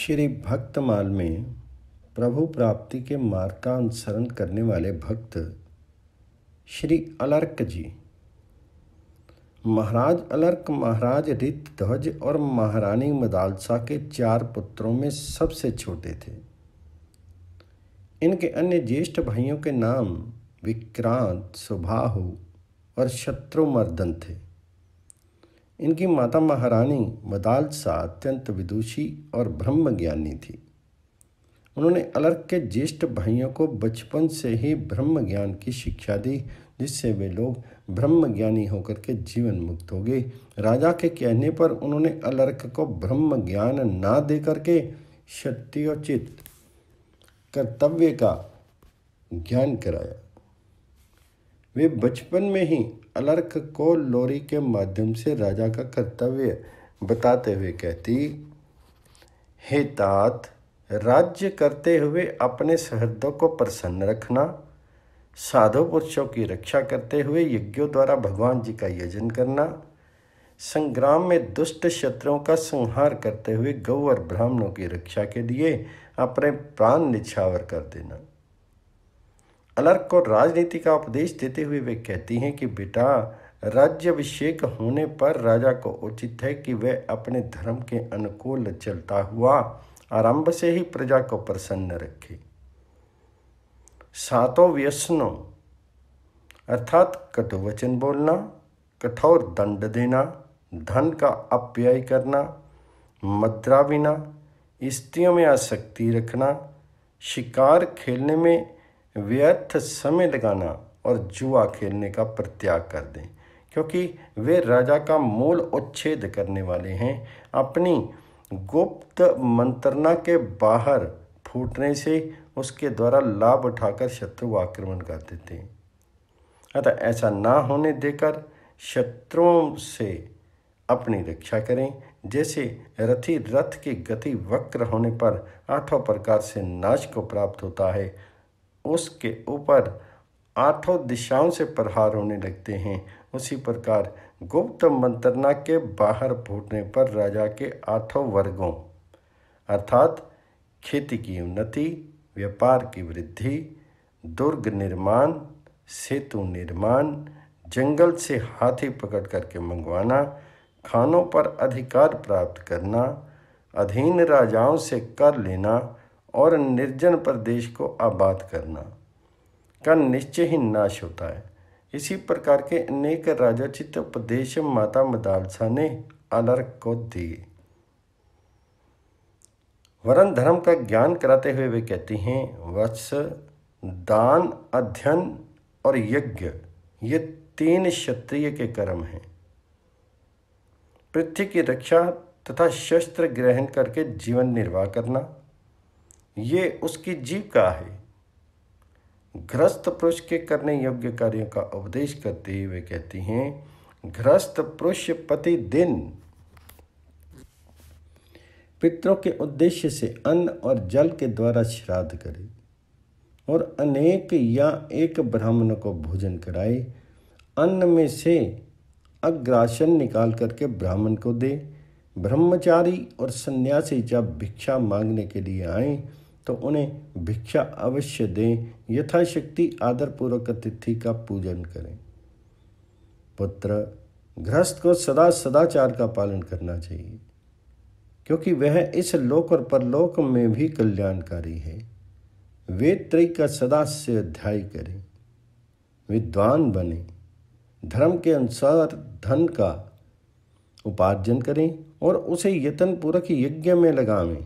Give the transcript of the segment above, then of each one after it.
श्री भक्तमाल में प्रभु प्राप्ति के मार्ग का अनुसरण करने वाले भक्त श्री अलर्क जी महाराज अलर्क महाराज रित ध्वज और महारानी मदालसा के चार पुत्रों में सबसे छोटे थे इनके अन्य ज्येष्ठ भाइयों के नाम विक्रांत सुभाहु और शत्रुमर्दन थे इनकी माता महारानी सा अत्यंत विदुषी और ब्रह्मज्ञानी थी उन्होंने अलर्क के ज्येष्ठ भाइयों को बचपन से ही ब्रह्म ज्ञान की शिक्षा दी जिससे वे लोग ब्रह्म ज्ञानी होकर के जीवन मुक्त हो गए राजा के कहने पर उन्होंने अलर्क को ब्रह्म ज्ञान ना दे करके सत्योचित कर्तव्य का ज्ञान कराया वे बचपन में ही अलर्क को लोरी के माध्यम से राजा का कर्तव्य बताते हुए कहती हे तात राज्य करते हुए अपने सहृदों को प्रसन्न रखना साधु पुरुषों की रक्षा करते हुए यज्ञों द्वारा भगवान जी का यजन करना संग्राम में दुष्ट शत्रुओं का संहार करते हुए गौ और ब्राह्मणों की रक्षा के लिए अपने प्राण निछावर कर देना अलर्क को राजनीति का उपदेश देते हुए वे कहती हैं कि बेटा राज्यभिषेक होने पर राजा को उचित है कि वह अपने धर्म के अनुकूल चलता हुआ आरंभ से ही प्रजा को प्रसन्न रखे सातों व्यसनों अर्थात कटु वचन बोलना कठोर दंड देना धन का अपव्यय करना मद्रा बिना स्त्रियों में आसक्ति रखना शिकार खेलने में व्यर्थ समय लगाना और जुआ खेलने का प्रत्याग कर दें क्योंकि वे राजा का मूल उच्छेद करने वाले हैं अपनी गुप्त मंत्रणा के बाहर फूटने से उसके द्वारा लाभ उठाकर शत्रु आक्रमण कर देते हैं अतः ऐसा ना होने देकर शत्रुओं से अपनी रक्षा करें जैसे रथी रथ की गति वक्र होने पर आठों प्रकार से नाश को प्राप्त होता है उसके ऊपर आठों दिशाओं से प्रहार होने लगते हैं उसी प्रकार गुप्त मंत्रणा के बाहर फूटने पर राजा के आठों वर्गों अर्थात खेती की उन्नति व्यापार की वृद्धि दुर्ग निर्माण सेतु निर्माण जंगल से हाथी पकड़ करके मंगवाना खानों पर अधिकार प्राप्त करना अधीन राजाओं से कर लेना और निर्जन प्रदेश को आबाद करना का निश्चय ही नाश होता है इसी प्रकार के अनेक राजोचित उपदेश माता मदालसा ने अलर्क को दिए वरण धर्म का ज्ञान कराते हुए वे कहती हैं वत्स दान अध्ययन और यज्ञ ये तीन क्षत्रिय के कर्म हैं पृथ्वी की रक्षा तथा शस्त्र ग्रहण करके जीवन निर्वाह करना ये उसकी का है ग्रस्त पुरुष के करने योग्य कार्यों का उपदेश करते हुए कहती हैं ग्रस्त पुरुष पति दिन पितरों के उद्देश्य से अन्न और जल के द्वारा श्राद्ध करे और अनेक या एक ब्राह्मण को भोजन कराए अन्न में से अग्रासन निकाल करके ब्राह्मण को दे ब्रह्मचारी और सन्यासी जब भिक्षा मांगने के लिए आए तो उन्हें भिक्षा अवश्य दें यथाशक्ति आदरपूर्वक अतिथि का पूजन करें पुत्र गृहस्थ को सदा सदाचार का पालन करना चाहिए क्योंकि वह इस लोक और परलोक में भी कल्याणकारी है वेद त्रय का सदा से अध्याय करें विद्वान बने धर्म के अनुसार धन का उपार्जन करें और उसे यत्नपूर्वक यज्ञ में लगावें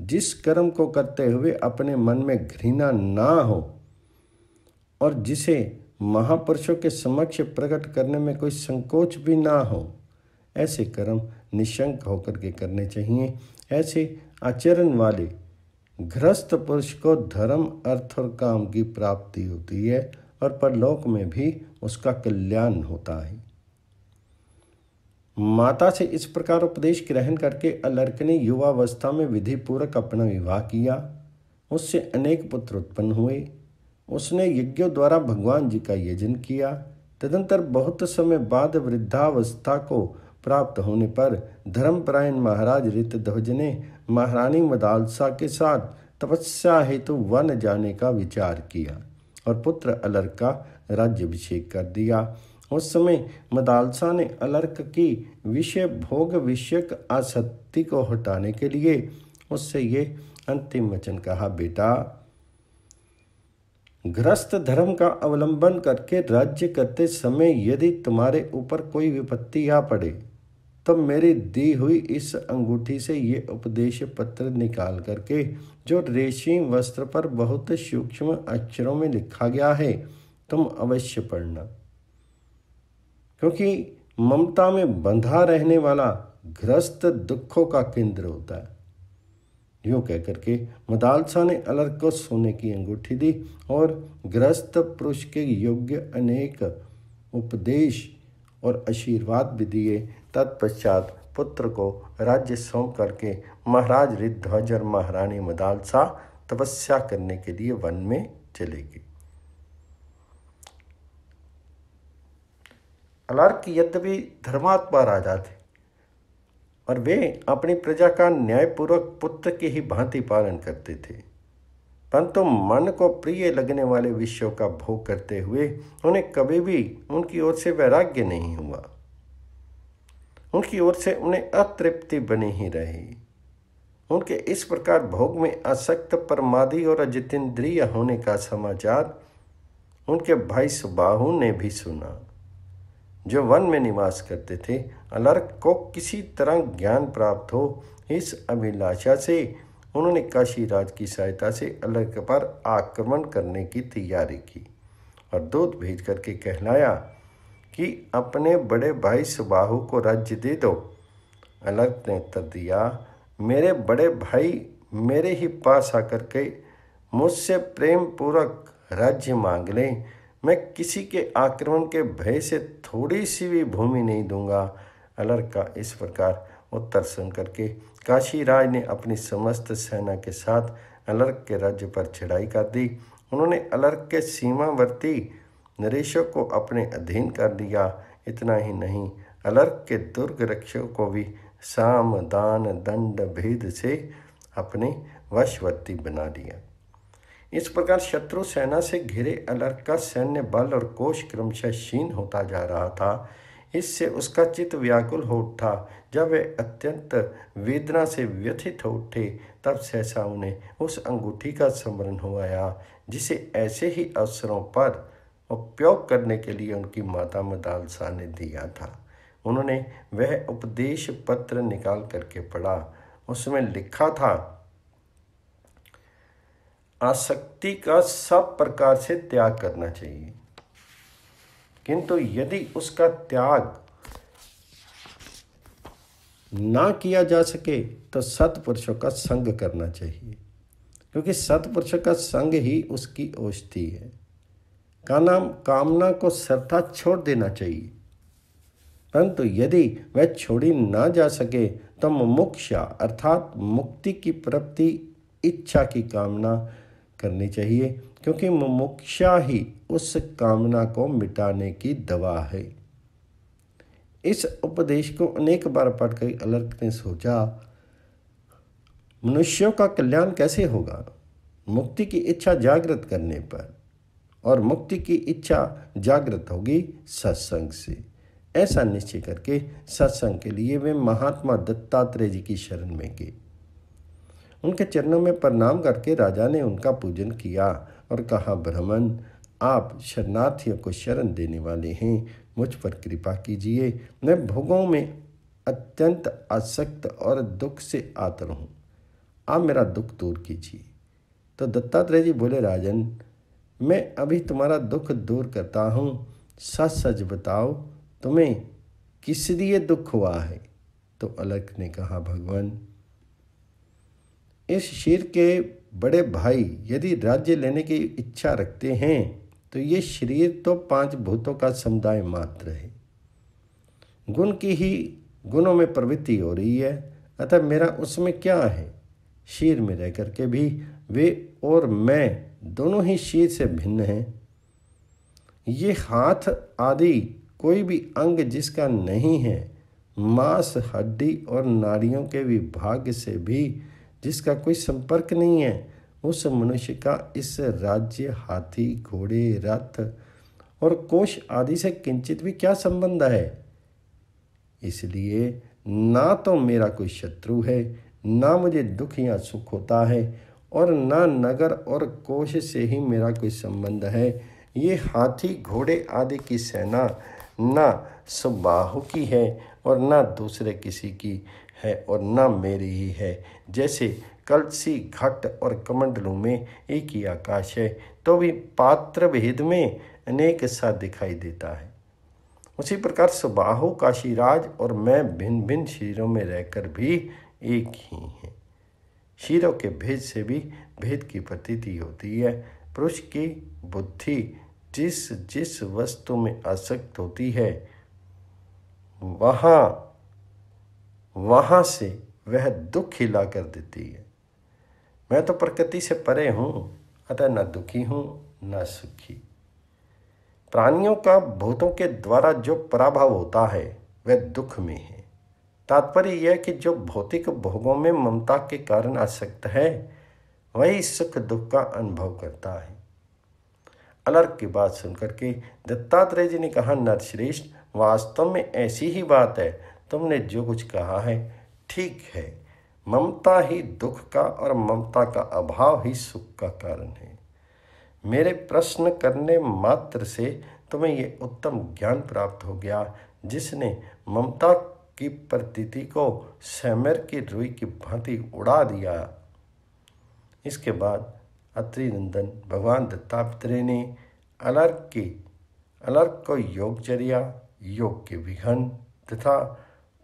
जिस कर्म को करते हुए अपने मन में घृणा ना हो और जिसे महापुरुषों के समक्ष प्रकट करने में कोई संकोच भी ना हो ऐसे कर्म निशंक होकर के करने चाहिए ऐसे आचरण वाले घृस्थ पुरुष को धर्म अर्थ और काम की प्राप्ति होती है और परलोक में भी उसका कल्याण होता है माता से इस प्रकार उपदेश ग्रहण करके अलर्क ने युवावस्था में विधिपूर्वक अपना विवाह किया उससे अनेक पुत्र उत्पन्न हुए उसने यज्ञों द्वारा भगवान जी का यजन किया तदंतर बहुत समय बाद वृद्धावस्था को प्राप्त होने पर धर्मपरायण महाराज ऋतध्वज ने महारानी मदालसा के साथ तपस्या हेतु वन जाने का विचार किया और पुत्र अलर्क का राज्यभिषेक कर दिया उस समय मदालसा ने अलर्क की विषय भोग विषयक आसक्ति को हटाने के लिए उससे ये अंतिम वचन कहा बेटा ग्रस्त धर्म का अवलंबन करके राज्य करते समय यदि तुम्हारे ऊपर कोई विपत्ति आ पड़े तब तो मेरी दी हुई इस अंगूठी से ये उपदेश पत्र निकाल करके जो रेशम वस्त्र पर बहुत सूक्ष्म अक्षरों में लिखा गया है तुम अवश्य पढ़ना क्योंकि ममता में बंधा रहने वाला ग्रस्त दुखों का केंद्र होता है यूँ कहकर के मदालसा ने अलग को सोने की अंगूठी दी और ग्रस्त पुरुष के योग्य अनेक उपदेश और आशीर्वाद भी दिए तत्पश्चात पुत्र को राज्य सौंप करके महाराज ऋध्वजर महारानी मदालसा तपस्या करने के लिए वन में चले गए अलार्क यद्यपि धर्मात्मा राजा थे और वे अपनी प्रजा का न्यायपूर्वक पुत्र की ही भांति पालन करते थे परंतु मन को प्रिय लगने वाले विषयों का भोग करते हुए उन्हें कभी भी उनकी ओर से वैराग्य नहीं हुआ उनकी ओर से उन्हें अतृप्ति बनी ही रही उनके इस प्रकार भोग में असक्त परमादि और अजितेंद्रिय होने का समाचार उनके भाई सुबाहु ने भी सुना जो वन में निवास करते थे अलर्क को किसी तरह ज्ञान प्राप्त हो इस अभिलाषा से उन्होंने काशी राज की सहायता से अलर्क पर आक्रमण करने की तैयारी की और दूध भेज करके कहलाया कि अपने बड़े भाई सुबाहु को राज्य दे दो अलर्क ने उत्तर दिया मेरे बड़े भाई मेरे ही पास आकर के मुझसे प्रेम पूर्वक राज्य मांग लें मैं किसी के आक्रमण के भय से थोड़ी सी भी भूमि नहीं दूंगा अलर का इस प्रकार उत्तर सुन करके काशीराज ने अपनी समस्त सेना के साथ अलर्क के राज्य पर चढ़ाई कर दी उन्होंने अलर्क के सीमावर्ती नरेशों को अपने अधीन कर दिया इतना ही नहीं अलर्क के दुर्ग रक्षकों को भी साम दान दंड भेद से अपने वशवर्ती बना दिया इस प्रकार शत्रु सेना से घिरे अलर्क का सैन्य बल और कोष क्रमशः क्षीण होता जा रहा था इससे उसका चित्त व्याकुल हो उठा जब वे अत्यंत वेदना से व्यथित हो उठे तब सहसा उन्हें उस अंगूठी का स्मरण हो आया जिसे ऐसे ही अवसरों पर उपयोग करने के लिए उनकी माता मदालसा ने दिया था उन्होंने वह उपदेश पत्र निकाल करके पढ़ा उसमें लिखा था आसक्ति का सब प्रकार से त्याग करना चाहिए किंतु यदि उसका त्याग ना किया जा सके तो सत्पुरुषों का संग करना चाहिए क्योंकि सत्पुरुषों का संग ही उसकी औषधि है का नाम कामना को श्रद्धा छोड़ देना चाहिए परंतु यदि वह छोड़ी ना जा सके तो मुमुक्षा अर्थात मुक्ति की प्राप्ति इच्छा की कामना करनी चाहिए क्योंकि मुमुक्षा ही उस कामना को मिटाने की दवा है इस उपदेश को अनेक बार पढ़कर अलर्क ने सोचा मनुष्यों का कल्याण कैसे होगा मुक्ति की इच्छा जागृत करने पर और मुक्ति की इच्छा जागृत होगी सत्संग से ऐसा निश्चय करके सत्संग के लिए वे महात्मा दत्तात्रेय जी की शरण में गए उनके चरणों में प्रणाम करके राजा ने उनका पूजन किया और कहा ब्राह्मण आप शरणार्थियों को शरण देने वाले हैं मुझ पर कृपा कीजिए मैं भोगों में अत्यंत आसक्त और दुख से आतर हूँ आप मेरा दुख दूर कीजिए तो दत्तात्रेय जी बोले राजन मैं अभी तुम्हारा दुख दूर करता हूँ सच सच बताओ तुम्हें किस लिए दुख हुआ है तो अलग ने कहा भगवान इस शेर के बड़े भाई यदि राज्य लेने की इच्छा रखते हैं तो ये शरीर तो पांच भूतों का समुदाय मात्र है गुण की ही गुणों में प्रवृत्ति हो रही है अतः मेरा उसमें क्या है शीर में रह करके भी वे और मैं दोनों ही शीर से भिन्न हैं ये हाथ आदि कोई भी अंग जिसका नहीं है मांस हड्डी और नाड़ियों के विभाग से भी जिसका कोई संपर्क नहीं है उस मनुष्य का इस राज्य हाथी घोड़े रथ और कोश आदि से किंचित भी क्या संबंध है इसलिए ना तो मेरा कोई शत्रु है ना मुझे दुख या सुख होता है और ना नगर और कोश से ही मेरा कोई संबंध है ये हाथी घोड़े आदि की सेना ना सुबाहु की है और ना दूसरे किसी की है और न मेरी ही है जैसे कलसी घट और कमंडलों में एक ही आकाश है तो भी पात्र भेद में अनेक सा दिखाई देता है उसी प्रकार सुबाहु काशीराज और मैं भिन्न भिन्न शरीरों में रहकर भी एक ही हैं शीरों के भेद से भी भेद की प्रतीति होती है पुरुष की बुद्धि जिस जिस वस्तु में आसक्त होती है वहाँ वहाँ से वह दुख ही ला कर देती है मैं तो प्रकृति से परे हूँ अतः न दुखी हूँ न सुखी प्राणियों का भूतों के द्वारा जो पराभव होता है वह दुख में है तात्पर्य यह कि जो भौतिक भोगों में ममता के कारण आसक्त है वही सुख दुख का अनुभव करता है अलर्क की बात सुनकर के दत्तात्रेय जी ने कहा नरश्रेष्ठ वास्तव में ऐसी ही बात है तुमने जो कुछ कहा है ठीक है ममता ही दुख का और ममता का अभाव ही सुख का कारण है मेरे प्रश्न करने मात्र से तुम्हें ये उत्तम ज्ञान प्राप्त हो गया जिसने ममता की प्रतीति को सैमर की रुई की भांति उड़ा दिया इसके बाद नंदन भगवान दत्तात्रेय ने अलर्क की अलर्क को योगचर्या योग के विघन तथा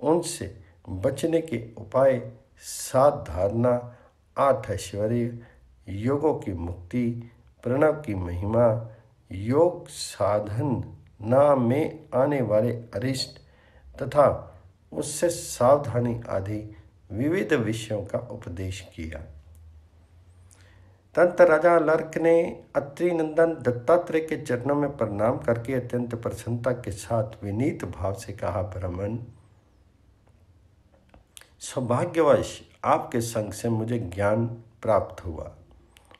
उनसे बचने के उपाय सात धारणा आठ ऐश्वर्य योगों की मुक्ति प्रणव की महिमा योग साधन नाम में आने वाले अरिष्ट तथा उससे सावधानी आदि विविध विषयों का उपदेश किया तंत राजा लर्क ने अत्रि नंदन दत्तात्रेय के चरणों में प्रणाम करके अत्यंत प्रसन्नता के साथ विनीत भाव से कहा ब्राह्मण सौभाग्यवश आपके संग से मुझे ज्ञान प्राप्त हुआ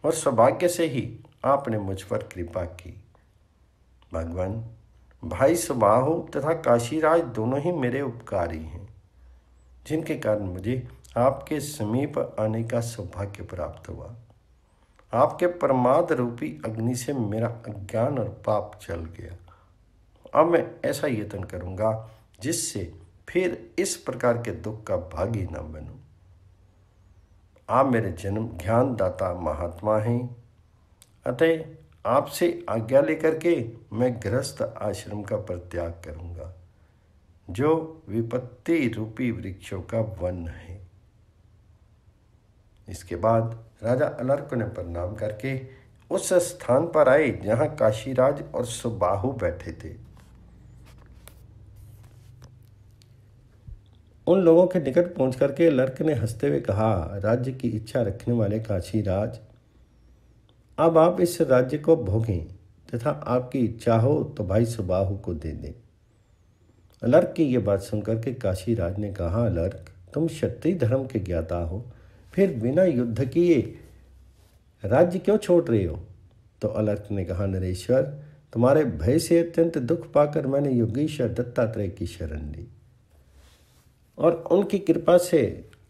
और सौभाग्य से ही आपने मुझ पर कृपा की भगवान भाई सुबाहु तथा काशीराज दोनों ही मेरे उपकारी हैं जिनके कारण मुझे आपके समीप आने का सौभाग्य प्राप्त हुआ आपके प्रमाद रूपी अग्नि से मेरा अज्ञान और पाप चल गया अब मैं ऐसा यत्न करूँगा जिससे फिर इस प्रकार के दुख का भागी न बनो आप मेरे जन्म दाता महात्मा हैं अतः आपसे आज्ञा लेकर के मैं गृहस्थ आश्रम का परित्याग करूंगा जो विपत्ति रूपी वृक्षों का वन है इसके बाद राजा अलर्क ने प्रणाम करके उस स्थान पर आए जहाँ काशीराज और सुबाहु बैठे थे उन लोगों के निकट पहुँच करके लर्क ने हंसते हुए कहा राज्य की इच्छा रखने वाले काशी राज अब आप इस राज्य को भोगें तथा आपकी इच्छा हो तो भाई सुबाहू को दे दें लर्क की ये बात सुनकर के काशी राज ने कहा लर्क तुम क्षत्रिय धर्म के ज्ञाता हो फिर बिना युद्ध किए राज्य क्यों छोड़ रहे हो तो अलर्क ने कहा नरेश्वर तुम्हारे भय से अत्यंत दुख पाकर मैंने योगेश्वर दत्तात्रेय की शरण ली और उनकी कृपा से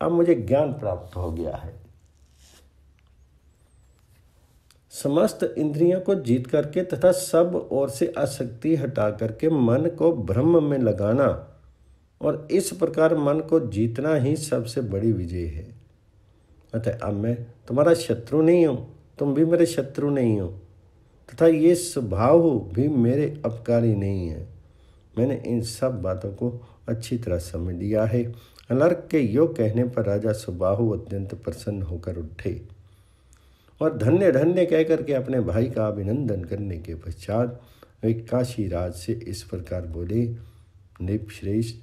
अब मुझे ज्ञान प्राप्त हो गया है समस्त इंद्रियों को जीत करके तथा सब ओर से आसक्ति हटा करके मन को ब्रह्म में लगाना और इस प्रकार मन को जीतना ही सबसे बड़ी विजय है अतः अब मैं तुम्हारा शत्रु नहीं हूँ तुम भी मेरे शत्रु नहीं हो तथा ये स्वभाव भी मेरे अपकारी नहीं है मैंने इन सब बातों को अच्छी तरह समझ लिया है अलर्क के यो कहने पर राजा सुबाहु अत्यंत प्रसन्न होकर उठे और धन्य धन्य कहकर के अपने भाई का अभिनंदन करने के पश्चात वे काशी राज से इस प्रकार बोले निपश्रेष्ठ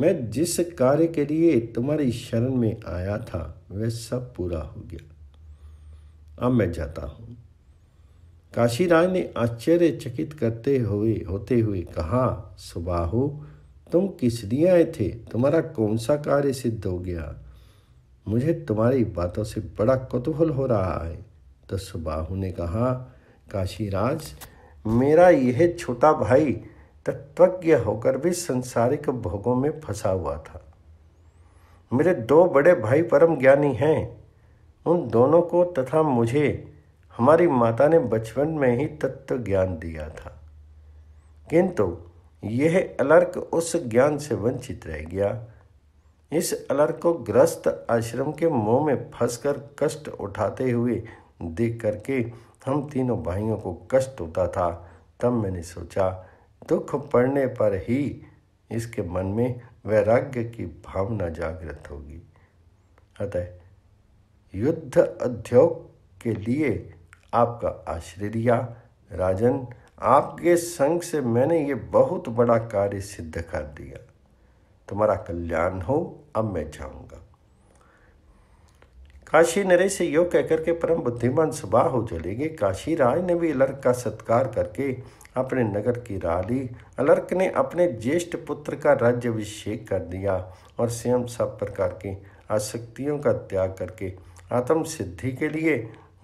मैं जिस कार्य के लिए तुम्हारी शरण में आया था वह सब पूरा हो गया अब मैं जाता हूँ काशीराज ने आश्चर्यचकित करते हुए होते हुए कहा सुबाहु तुम किस लिए आए थे तुम्हारा कौन सा कार्य सिद्ध हो गया मुझे तुम्हारी बातों से बड़ा कुतूहल हो रहा है तो सुबाहु ने कहा काशीराज मेरा यह छोटा भाई तत्वज्ञ होकर भी संसारिक भोगों में फंसा हुआ था मेरे दो बड़े भाई परम ज्ञानी हैं उन दोनों को तथा मुझे हमारी माता ने बचपन में ही तत्व ज्ञान दिया था किंतु यह अलर्क उस ज्ञान से वंचित रह गया इस अलर्क को ग्रस्त आश्रम के मुंह में फंसकर कष्ट उठाते हुए देख करके हम तीनों भाइयों को कष्ट होता था तब मैंने सोचा दुख पड़ने पर ही इसके मन में वैराग्य की भावना जागृत होगी अतः युद्ध अध्योग के लिए आपका आश्रय दिया राजन आपके संग से मैंने ये बहुत बड़ा कार्य सिद्ध कर दिया तुम्हारा कल्याण हो अब मैं जाऊंगा काशी नरेश से यो कहकर के परम बुद्धिमान सुबाह हो चले गए काशी राज ने भी अलर्क का सत्कार करके अपने नगर की राह ली अलर्क ने अपने ज्येष्ठ पुत्र का राज्य अभिषेक कर दिया और स्वयं सब प्रकार की आसक्तियों का त्याग करके आत्म सिद्धि के लिए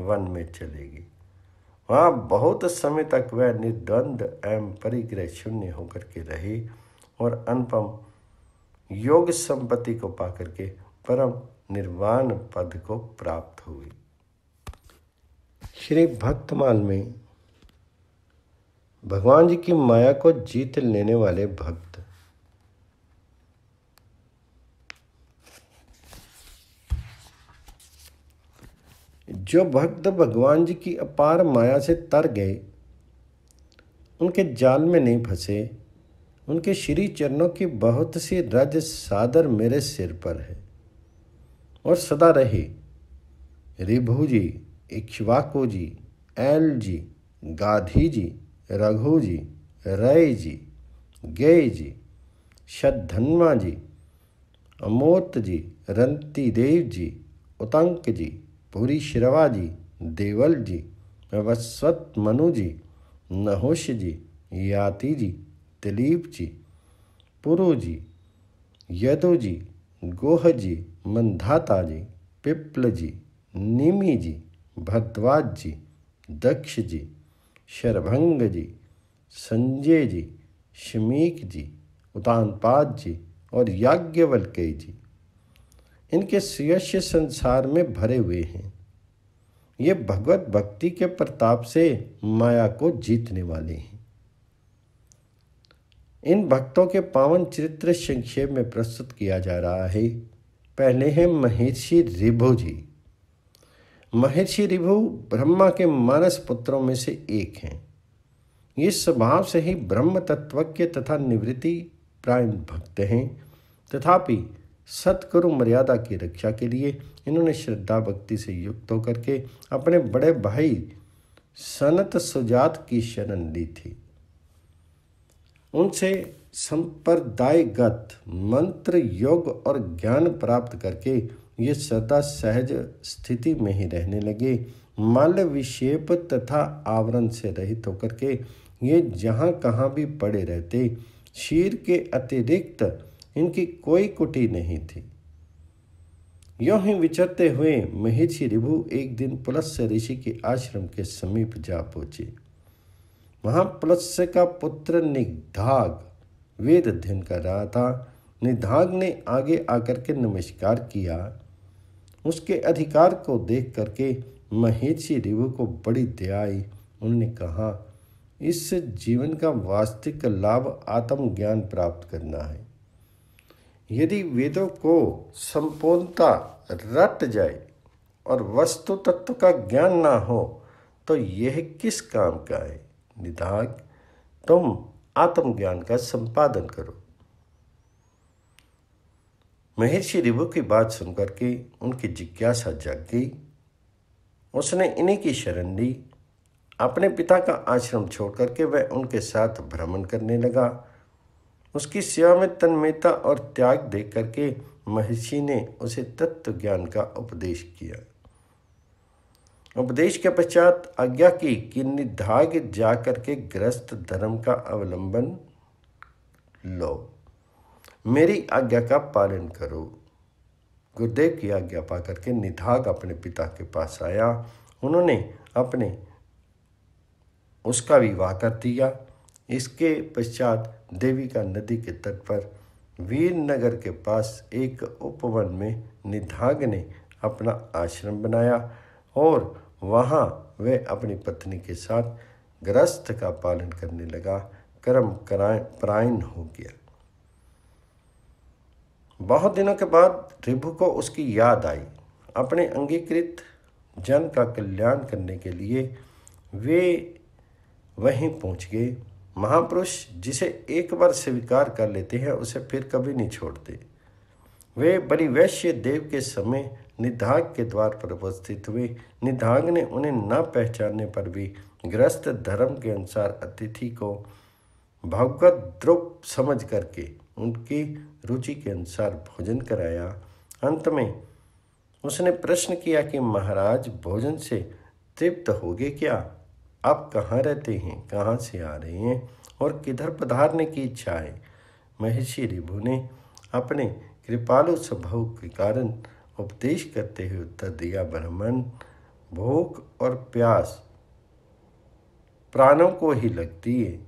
वन में चले वहाँ बहुत समय तक वह निर्द्वंद एवं परिग्रह शून्य होकर के रहे और अनुपम योग संपत्ति को पाकर के परम निर्वाण पद को प्राप्त हुए श्री भक्तमाल में भगवान जी की माया को जीत लेने वाले भक्त जो भक्त भगवान जी की अपार माया से तर गए उनके जाल में नहीं फंसे उनके श्री चरणों की बहुत सी रज सादर मेरे सिर पर है और सदा रहे रिभु जी इक्ष्वाकु जी एल जी गाधी जी रघु जी रय जी गय जी शद्धन्वा जी अमोत जी रंती देव जी उतंक जी पूरी शिरवा जी देवल जी वस्वत मनु जी नहोश जी याति जी दिलीप जी पुरु जी यदु जी गोह जी मंधाता जी पिप्ल जी निमी जी भद्वाज जी दक्ष जी शरभंग जी संजय जी शमीक जी उतानपाद जी और याज्ञवल्के जी इनके श्रेष्य संसार में भरे हुए हैं ये भगवत भक्ति के प्रताप से माया को जीतने वाले हैं इन भक्तों के पावन चरित्र संक्षेप में प्रस्तुत किया जा रहा है पहले हैं महर्षि रिभु जी महर्षि रिभु ब्रह्मा के मानस पुत्रों में से एक हैं ये स्वभाव से ही ब्रह्म तत्वज्ञ तथा निवृत्ति प्राण भक्त हैं तथापि सतगुरु मर्यादा की रक्षा के लिए इन्होंने श्रद्धा भक्ति से युक्त होकर के अपने बड़े भाई सनत सुजात की शरण ली थी उनसे संप्रदायगत मंत्र योग और ज्ञान प्राप्त करके ये सदा सहज स्थिति में ही रहने लगे मल विक्षेप तथा आवरण से रहित होकर के ये जहाँ कहाँ भी पड़े रहते शीर के अतिरिक्त इनकी कोई कुटी नहीं थी यों ही विचरते हुए महेशी रिभु एक दिन पुलस्य ऋषि के आश्रम के समीप जा पहुंचे वहाँ पुलस्य का पुत्र निधाग वेद अध्ययन कर रहा था निधाग ने आगे आकर के नमस्कार किया उसके अधिकार को देख करके महेशी रिभु को बड़ी दया आई उन्होंने कहा इस जीवन का वास्तविक लाभ आत्मज्ञान प्राप्त करना है यदि वेदों को संपूर्णता रट जाए और वस्तु तत्व का ज्ञान ना हो तो यह किस काम का है निदाग तुम आत्मज्ञान का संपादन करो महर्षि रिभु की बात सुनकर के उनकी जिज्ञासा जाग गई उसने इन्हीं की शरण ली अपने पिता का आश्रम छोड़कर के वह उनके साथ भ्रमण करने लगा उसकी सेवा में तन्मयता और त्याग देख करके महर्षि ने उसे तत्व ज्ञान का उपदेश किया उपदेश के पश्चात आज्ञा की कि निधाग जा करके ग्रस्त धर्म का अवलंबन लो मेरी आज्ञा का पालन करो गुरुदेव की आज्ञा पा करके निधाग अपने पिता के पास आया उन्होंने अपने उसका विवाह कर दिया इसके पश्चात देविका नदी के तट पर वीरनगर के पास एक उपवन में निधाग ने अपना आश्रम बनाया और वहाँ वे अपनी पत्नी के साथ ग्रस्त का पालन करने लगा कर्म कराय प्रायण हो गया बहुत दिनों के बाद रिभु को उसकी याद आई अपने अंगीकृत जन का कल्याण करने के लिए वे वहीं पहुँच गए महापुरुष जिसे एक बार स्वीकार कर लेते हैं उसे फिर कभी नहीं छोड़ते वे वैश्य देव के समय निधाग के द्वार पर उपस्थित हुए निधाग ने उन्हें न पहचानने पर भी ग्रस्त धर्म के अनुसार अतिथि को भगवत द्रुप समझ करके उनकी रुचि के अनुसार भोजन कराया अंत में उसने प्रश्न किया कि महाराज भोजन से तृप्त होगे क्या आप कहाँ रहते हैं कहाँ से आ रहे हैं और किधर पधारने की इच्छा है महर्षि रिभु ने अपने कृपालु स्वभाव के कारण उपदेश करते हुए उत्तर दिया ब्राह्मण भूख और प्यास प्राणों को ही लगती है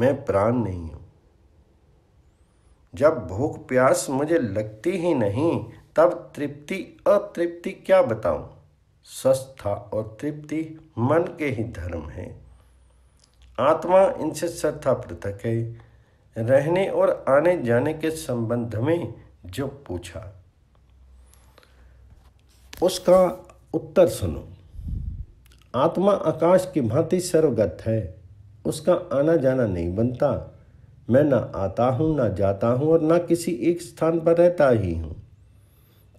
मैं प्राण नहीं हूँ जब भूख प्यास मुझे लगती ही नहीं तब तृप्ति अतृप्ति क्या बताऊं स्वस्थता और तृप्ति मन के ही धर्म है आत्मा इनसे सत्ता पृथक है रहने और आने जाने के संबंध में जो पूछा उसका उत्तर सुनो आत्मा आकाश की भांति सर्वगत है उसका आना जाना नहीं बनता मैं ना आता हूँ ना जाता हूँ और ना किसी एक स्थान पर रहता ही हूँ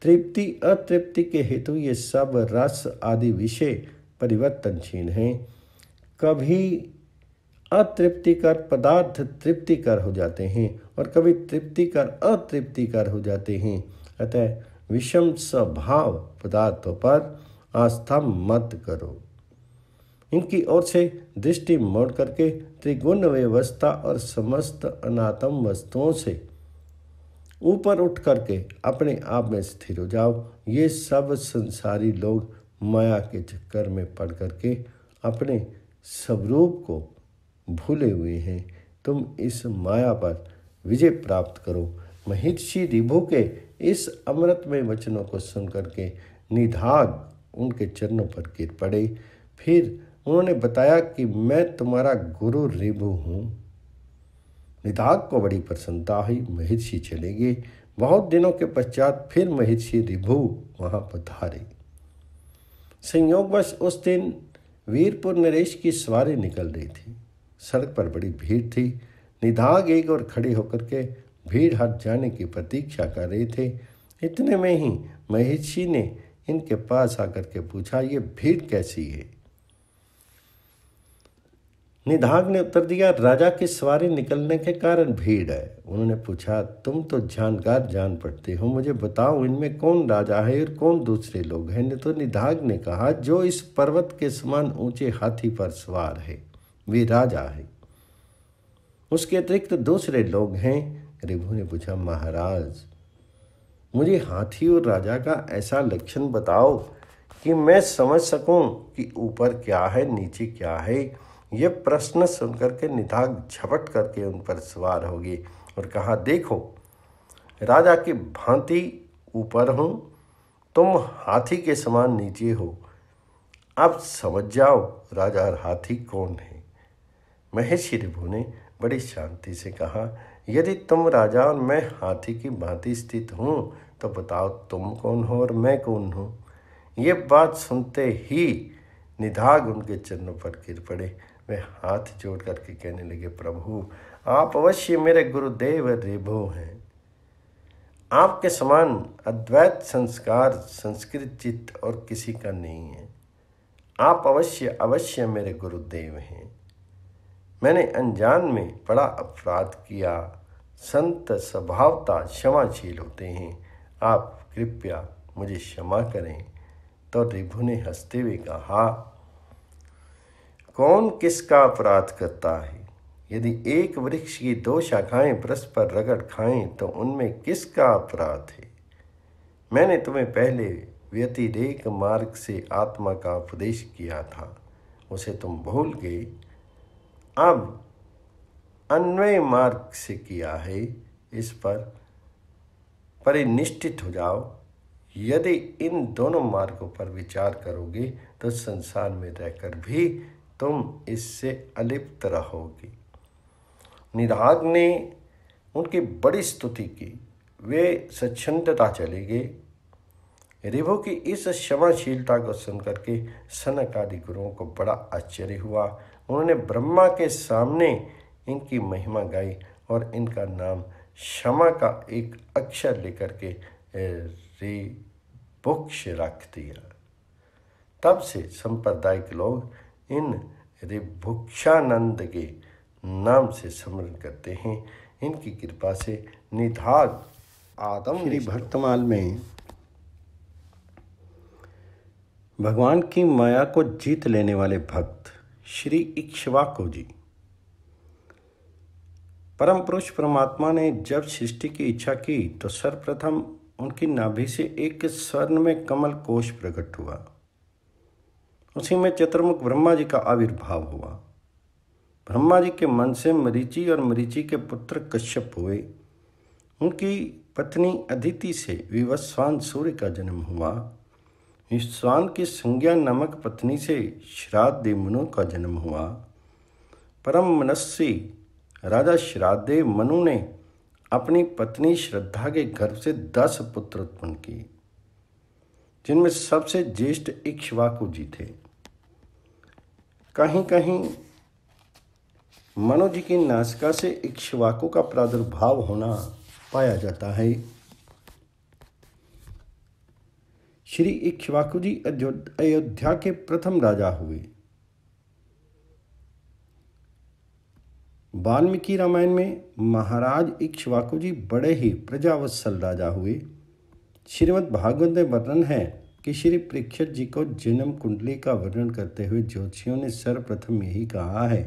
तृप्ति अतृप्ति के हेतु ये सब रस आदि विषय परिवर्तनशील हैं कभी अतृप्तिकर पदार्थ तृप्तिकर हो जाते हैं और कभी तृप्तिकर अतृप्तिकर हो जाते हैं अतः विषम स्वभाव पदार्थों पर आस्था मत करो इनकी ओर से दृष्टि मोड़ करके त्रिगुण व्यवस्था और समस्त अनातम वस्तुओं से ऊपर उठ करके अपने आप में स्थिर हो जाओ ये सब संसारी लोग माया के चक्कर में पड़ करके अपने स्वरूप को भूले हुए हैं तुम इस माया पर विजय प्राप्त करो महिषि रिभु के इस अमृतमय वचनों को सुन करके निधाग उनके चरणों पर गिर पड़े फिर उन्होंने बताया कि मैं तुम्हारा गुरु रिभु हूँ निदाग को बड़ी प्रसन्नता हुई महिषी चले गए बहुत दिनों के पश्चात फिर महिषी रिभु वहाँ पधारे संयोगवश उस दिन वीरपुर नरेश की सवारी निकल रही थी सड़क पर बड़ी भीड़ थी निदाग एक और खड़े होकर के भीड़ हट जाने की प्रतीक्षा कर रहे थे इतने में ही महर्षि ने इनके पास आकर के पूछा ये भीड़ कैसी है निधाग ने उत्तर दिया राजा की सवारी निकलने के कारण भीड़ है उन्होंने पूछा तुम तो जानकार जान पड़ते हो मुझे बताओ इनमें कौन राजा है और कौन दूसरे लोग हैं नहीं तो निधाग ने कहा जो इस पर्वत के समान ऊंचे हाथी पर सवार है वे राजा है उसके अतिरिक्त दूसरे लोग हैं रिभु ने पूछा महाराज मुझे हाथी और राजा का ऐसा लक्षण बताओ कि मैं समझ सकूं कि ऊपर क्या है नीचे क्या है ये प्रश्न सुनकर के निधाग झपट करके उन पर सवार होगी और कहा देखो राजा की भांति ऊपर हो तुम हाथी के समान नीचे हो अब समझ जाओ राजा और हाथी कौन है महेश रिभु ने बड़ी शांति से कहा यदि तुम राजा और मैं हाथी की भांति स्थित हूँ तो बताओ तुम कौन हो और मैं कौन हूँ ये बात सुनते ही निधाग उनके चरणों पर गिर पड़े वे हाथ जोड़ करके कहने लगे प्रभु आप अवश्य मेरे गुरुदेव रेभो हैं आपके समान अद्वैत संस्कार संस्कृत चित्त और किसी का नहीं है आप अवश्य अवश्य मेरे गुरुदेव हैं मैंने अनजान में बड़ा अपराध किया संत स्वभावता क्षमाशील होते हैं आप कृपया मुझे क्षमा करें तो रिभु ने हंसते हुए कहा कौन किसका अपराध करता है यदि एक वृक्ष की दो शाखाएं परस्पर रगड़ खाएं तो उनमें किसका अपराध है मैंने तुम्हें पहले व्यतिरेक मार्ग से आत्मा का उपदेश किया था उसे तुम भूल गए अब अन्वय मार्ग से किया है इस पर परिनिष्ठित हो जाओ यदि इन दोनों मार्गों पर विचार करोगे तो संसार में रहकर भी तुम इससे अलिप्त रहोगी निराग ने उनकी बड़ी स्तुति की वे स्वच्छंदता चले गए रिभु की इस क्षमाशीलता को सुनकर के सनक आदि गुरुओं को बड़ा आश्चर्य हुआ उन्होंने ब्रह्मा के सामने इनकी महिमा गाई और इनका नाम क्षमा का एक अक्षर लेकर के रिभुक्ष रख दिया तब से सांप्रदायिक लोग इन रिभुक्षानंद के नाम से स्मरण करते हैं इनकी कृपा से निधाग आदम श्री भक्तमाल में भगवान की माया को जीत लेने वाले भक्त श्री इक्ष्वाकु जी परम पुरुष परमात्मा ने जब सृष्टि की इच्छा की तो सर्वप्रथम उनकी नाभि से एक स्वर्ण में कमल कोश प्रकट हुआ उसी में चतुर्मुख ब्रह्मा जी का आविर्भाव हुआ ब्रह्मा जी के मन से मरीची और मरीची के पुत्र कश्यप हुए उनकी पत्नी अदिति से विवस्वान सूर्य का जन्म हुआ विश्वान की संज्ञा नामक पत्नी से श्राद्धदेव मनु का जन्म हुआ परम मनस्सी राजा श्राद्धदेव मनु ने अपनी पत्नी श्रद्धा के गर्भ से दस पुत्र उत्पन्न किए जिनमें सबसे ज्येष्ठ इक्ष्वाकु जी थे कहीं कहीं मनोजी की नासिका से इक्ष्वाकु का प्रादुर्भाव होना पाया जाता है श्री इक्ष्वाकु जी अयोध्या के प्रथम राजा हुए वाल्मीकि रामायण में महाराज इक्ष्वाकु जी बड़े ही प्रजावत्सल राजा हुए श्रीमद् भागवत में वर्णन है कि श्री परीक्षित जी को जन्म कुंडली का वर्णन करते हुए ज्योतिषियों ने सर्वप्रथम यही कहा है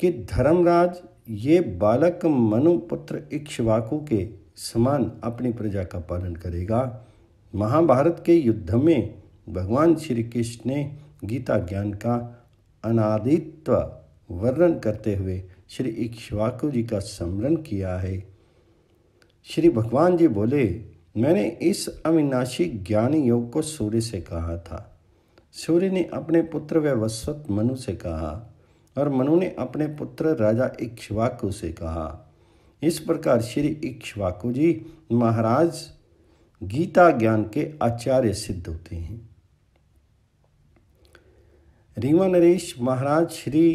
कि धर्मराज ये बालक मनुपुत्र इक्ष्वाकु के समान अपनी प्रजा का पालन करेगा महाभारत के युद्ध में भगवान श्री कृष्ण ने गीता ज्ञान का अनादित्व वर्णन करते हुए श्री इक्ष्वाकु जी का स्मरण किया है श्री भगवान जी बोले मैंने इस अविनाशी ज्ञान योग को सूर्य से कहा था सूर्य ने अपने पुत्र व्यवस्वत मनु से कहा और मनु ने अपने पुत्र राजा इक्ष्वाकु से कहा इस प्रकार श्री इक्ष्वाकु जी महाराज गीता ज्ञान के आचार्य सिद्ध होते हैं रीमा नरेश महाराज श्री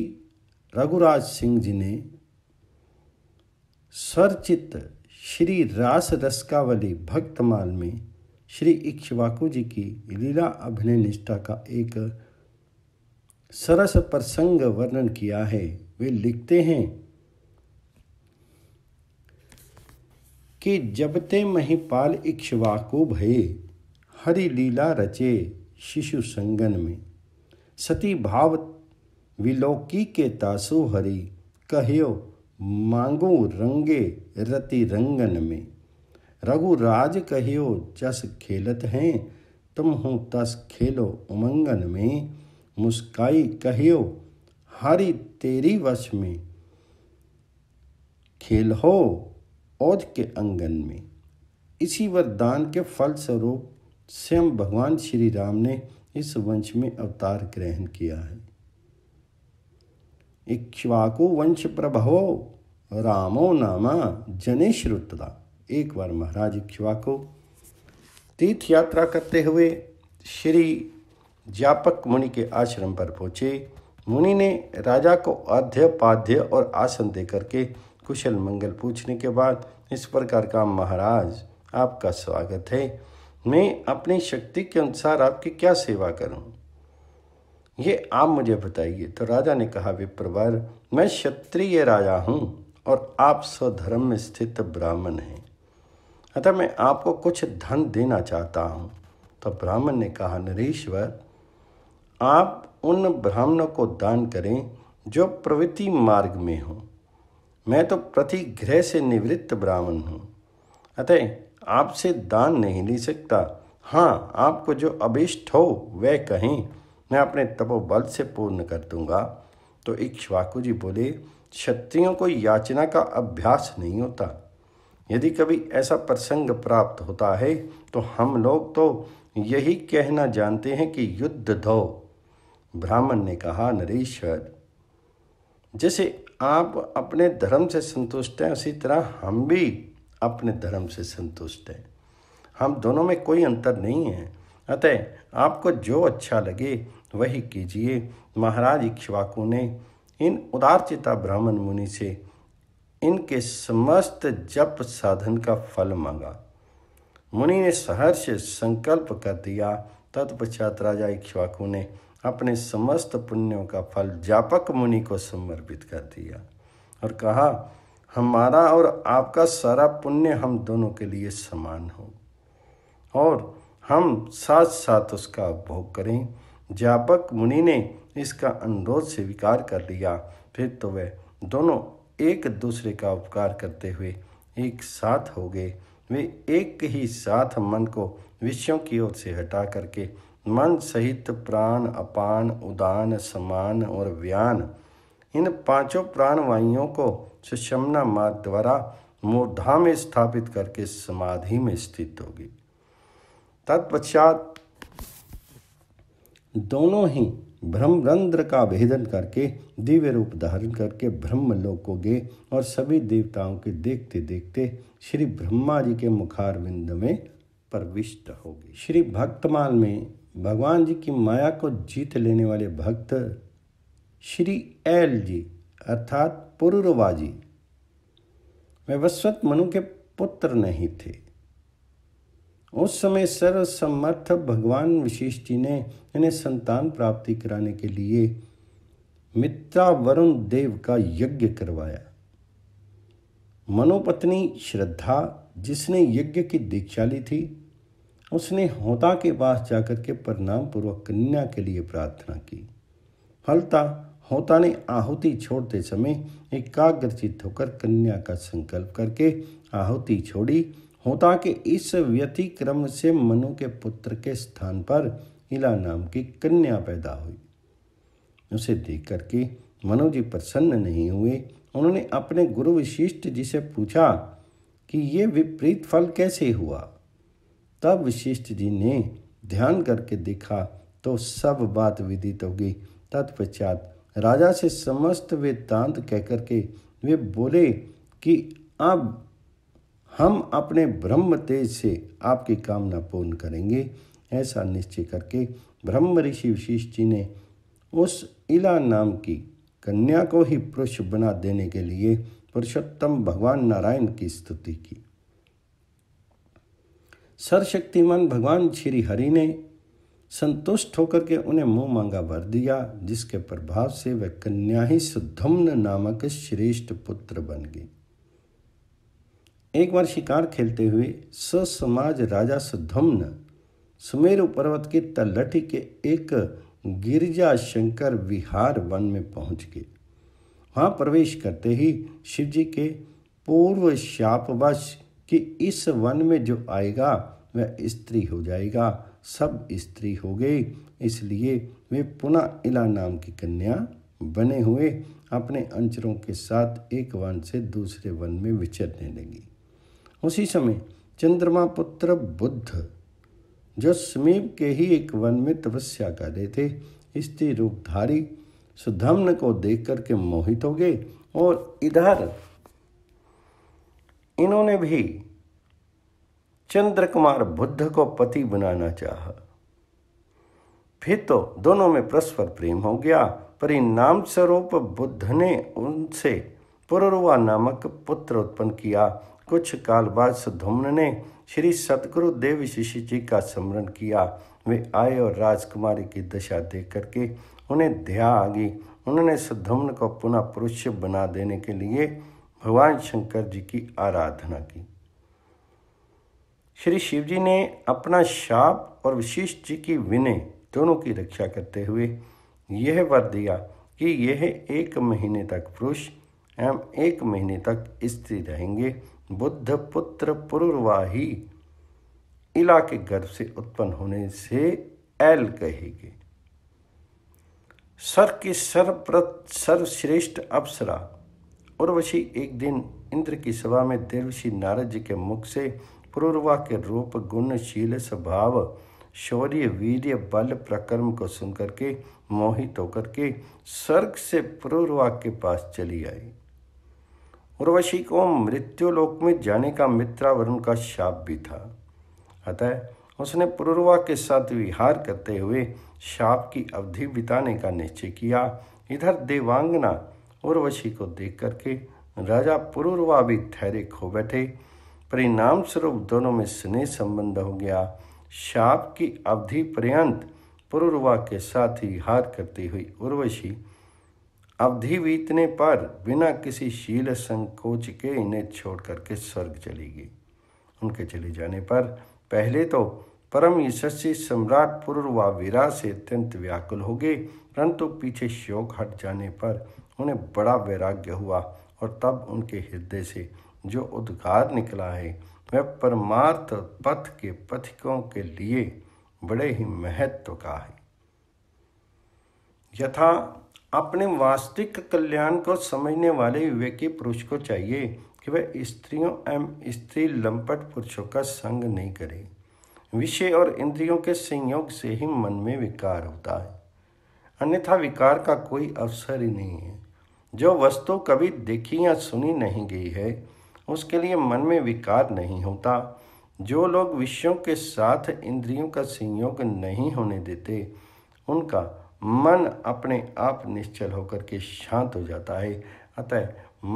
रघुराज सिंह जी ने स्वरचित श्री रास रसकावली भक्तमाल में श्री इक्ष्वाकु जी की लीला अभिनय निष्ठा का एक सरस प्रसंग वर्णन किया है वे लिखते हैं कि जबते महिपाल इक्ष्वाकु भये हरि लीला रचे शिशु संगन में सती भाव विलोकी के तासु हरि कहियो मांगो रंगे रति रंगन में रघुराज कहियो जस खेलत हैं तुम हो तस खेलो उमंगन में मुस्काई कहियो हरी तेरी वश में खेल हो औध के अंगन में इसी वरदान के फलस्वरूप स्वयं भगवान श्री राम ने इस वंश में अवतार ग्रहण किया है इक्ष्वाकु वंश प्रभवो रामो नामा जने श्रुतदा एक बार महाराज इक्ष्वाकु तीर्थ यात्रा करते हुए श्री जापक मुनि के आश्रम पर पहुँचे मुनि ने राजा को आध्य पाध्य और आसन दे करके कुशल मंगल पूछने के बाद इस प्रकार का महाराज आपका स्वागत है मैं अपनी शक्ति के अनुसार आपकी क्या सेवा करूं? ये आप मुझे बताइए तो राजा ने कहा विप्रवर मैं क्षत्रिय राजा हूँ और आप स्वधर्म में स्थित ब्राह्मण हैं अतः मैं आपको कुछ धन देना चाहता हूँ तो ब्राह्मण ने कहा नरेश्वर आप उन ब्राह्मणों को दान करें जो प्रवृत्ति मार्ग में हों मैं तो प्रतिग्रह से निवृत्त ब्राह्मण हूँ अतः आपसे दान नहीं ले सकता हाँ आपको जो अभिष्ट हो वह कहें मैं अपने तपोबल से पूर्ण कर दूंगा तो इक्ष्वाकु जी बोले क्षत्रियों को याचना का अभ्यास नहीं होता यदि कभी ऐसा प्रसंग प्राप्त होता है तो हम लोग तो यही कहना जानते हैं कि युद्ध धो ब्राह्मण ने कहा नरेश्वर जैसे आप अपने धर्म से संतुष्ट हैं उसी तरह हम भी अपने धर्म से संतुष्ट हैं हम दोनों में कोई अंतर नहीं है अतः आपको जो अच्छा लगे वही कीजिए महाराज इक्ष्वाकु ने इन उदारचिता ब्राह्मण मुनि से इनके समस्त जप साधन का फल मांगा मुनि ने सहर्ष संकल्प कर दिया तत्पश्चात राजा इक्ष्वाकु ने अपने समस्त पुण्यों का फल जापक मुनि को समर्पित कर दिया और कहा हमारा और आपका सारा पुण्य हम दोनों के लिए समान हो और हम साथ साथ उसका उपभोग करें जापक मुनि ने इसका अनुरोध स्वीकार कर लिया फिर तो वह दोनों एक दूसरे का उपकार करते हुए एक साथ हो गए वे एक ही साथ मन को विषयों की ओर से हटा करके मन सहित प्राण अपान उदान समान और व्यान इन पांचों प्राण वायुओं को सुषमना मार्ग द्वारा मूर्धा में स्थापित करके समाधि में स्थित होगी तत्पश्चात दोनों ही ब्रह्मरंध्र का भेदन करके दिव्य रूप धारण करके ब्रह्म लोक को गए और सभी देवताओं के देखते देखते श्री ब्रह्मा जी के मुखार मुखारविंद में प्रविष्ट हो गए श्री भक्तमाल में भगवान जी की माया को जीत लेने वाले भक्त श्री एल जी अर्थात पुरुरवा जी वे वस्वत मनु के पुत्र नहीं थे उस समय सर्वसमर्थ भगवान विशेष जी ने इन्हें संतान प्राप्ति कराने के लिए मित्रा वरुण देव का यज्ञ करवाया मनोपत्नी श्रद्धा जिसने यज्ञ की दीक्षा ली थी उसने होता के पास जाकर के प्रणाम पूर्वक कन्या के लिए प्रार्थना की फलता होता ने आहुति छोड़ते समय एकाग्रचित होकर कन्या का संकल्प करके आहुति छोड़ी होता कि इस व्यतिक्रम से मनु के पुत्र के स्थान पर इला नाम की कन्या पैदा हुई उसे देख करके मनु जी प्रसन्न नहीं हुए उन्होंने अपने गुरु विशिष्ट जी से पूछा कि ये विपरीत फल कैसे हुआ तब विशिष्ट जी ने ध्यान करके देखा तो सब बात विदित होगी तत्पश्चात राजा से समस्त वेदांत कहकर के वे बोले कि अब हम अपने ब्रह्म तेज से आपकी कामना पूर्ण करेंगे ऐसा निश्चय करके ब्रह्म ऋषि विशिष्ट जी ने उस इला नाम की कन्या को ही पुरुष बना देने के लिए पुरुषोत्तम भगवान नारायण की स्तुति की सर्वशक्तिमान भगवान श्री हरि ने संतुष्ट होकर के उन्हें मुंह मांगा भर दिया जिसके प्रभाव से वह कन्या ही सुधम्न नामक श्रेष्ठ पुत्र बन गई एक बार शिकार खेलते हुए ससमाज राजा सुधम्न सुमेरु पर्वत की तलटी के एक गिरजा शंकर विहार वन में पहुंच गए वहाँ प्रवेश करते ही शिव जी के पूर्व शापवश कि इस वन में जो आएगा वह स्त्री हो जाएगा सब स्त्री हो गई इसलिए वे पुनः इला नाम की कन्या बने हुए अपने अंचरों के साथ एक वन से दूसरे वन में विचरने लगी उसी समय चंद्रमा पुत्र बुद्ध जो समीप के ही एक वन में तपस्या कर रहे थे स्त्री रूपधारी सुधम्न को देख करके मोहित हो गए और इधर इन्होंने भी चंद्र कुमार बुद्ध को पति बनाना चाहा फिर तो दोनों में परस्पर प्रेम हो गया परिणाम स्वरूप बुद्ध ने उनसे पुरुआ नामक पुत्र उत्पन्न किया कुछ काल बाद सुधुम्न ने श्री सतगुरु देव शिष्य जी का स्मरण किया वे आए और राजकुमारी की दशा देख करके उन्हें ध्या आ गई उन्होंने सुधुम्न को पुनः पुरुष बना देने के लिए भगवान शंकर जी की आराधना की श्री शिव जी ने अपना शाप और विशेष जी की विनय दोनों की रक्षा करते हुए यह वर दिया कि यह एक महीने तक पुरुष एवं एक महीने तक स्त्री रहेंगे बुद्ध पुत्र पुरुर्वाही इला के गर्भ से उत्पन्न होने से एल कहेगी सर की सर्वप्रत सर्वश्रेष्ठ अप्सरा उर्वशी एक दिन इंद्र की सभा में देवशी नारद जी के मुख से पुरुर्वा के रूप गुणशील स्वभाव शौर्य वीर्य बल प्रकर्म को सुनकर के मोहित होकर के स्वर्ग से पुरुर्वा के पास चली आई उर्वशी को मृत्युलोक में जाने का मित्रा वरुण का शाप भी था अतः उसने पुरुर्वा के साथ विहार करते हुए शाप की अवधि बिताने का निश्चय किया इधर देवांगना उर्वशी को देख करके राजा पुरुर्वा भी ठहरे खो बैठे परिणाम स्वरूप दोनों में स्नेह संबंध हो गया शाप की अवधि पर्यंत पुरुर्वा के साथ विहार करती हुई उर्वशी अवधि बीतने पर बिना किसी शील संकोच के इन्हें छोड़ करके स्वर्ग चली गई उनके चले जाने पर पहले तो परम यशस्वी सम्राट पूर्व वीरा से अत्यंत व्याकुल हो गए परंतु पीछे शोक हट जाने पर उन्हें बड़ा वैराग्य हुआ और तब उनके हृदय से जो उद्गार निकला है वह परमार्थ पथ के पथिकों के लिए बड़े ही महत्व का है यथा अपने वास्तविक कल्याण को समझने वाले विवेकी पुरुष को चाहिए कि वह स्त्रियों एवं स्त्री लंपट पुरुषों का संग नहीं करे विषय और इंद्रियों के संयोग से ही मन में विकार होता है अन्यथा विकार का कोई अवसर ही नहीं है जो वस्तु कभी देखी या सुनी नहीं गई है उसके लिए मन में विकार नहीं होता जो लोग विषयों के साथ इंद्रियों का संयोग नहीं होने देते उनका मन अपने आप निश्चल होकर के शांत हो जाता है अतः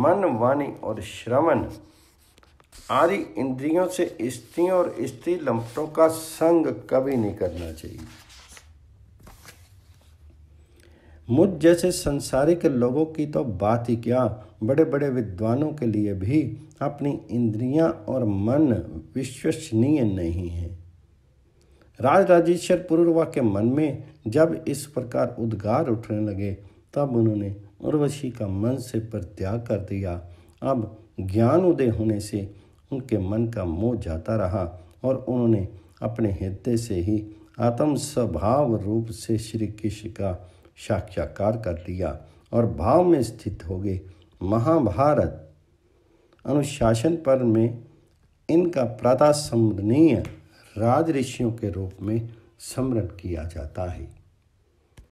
मन वाणी और श्रवण आदि इंद्रियों से स्त्री और स्त्री लंपटों का संग कभी नहीं करना चाहिए मुझ जैसे संसारिक लोगों की तो बात ही क्या बड़े बड़े विद्वानों के लिए भी अपनी इंद्रियां और मन विश्वसनीय नहीं है राज राजेश्वर के मन में जब इस प्रकार उद्गार उठने लगे तब उन्होंने उर्वशी का मन से परित्याग कर दिया अब ज्ञान उदय होने से उनके मन का मोह जाता रहा और उन्होंने अपने हृदय से ही आत्म स्वभाव रूप से श्री कृष्ण का साक्षात्कार कर लिया और भाव में स्थित हो गए महाभारत अनुशासन पर में इनका प्रातः स्मरणीय राज ऋषियों के रूप में स्मरण किया जाता है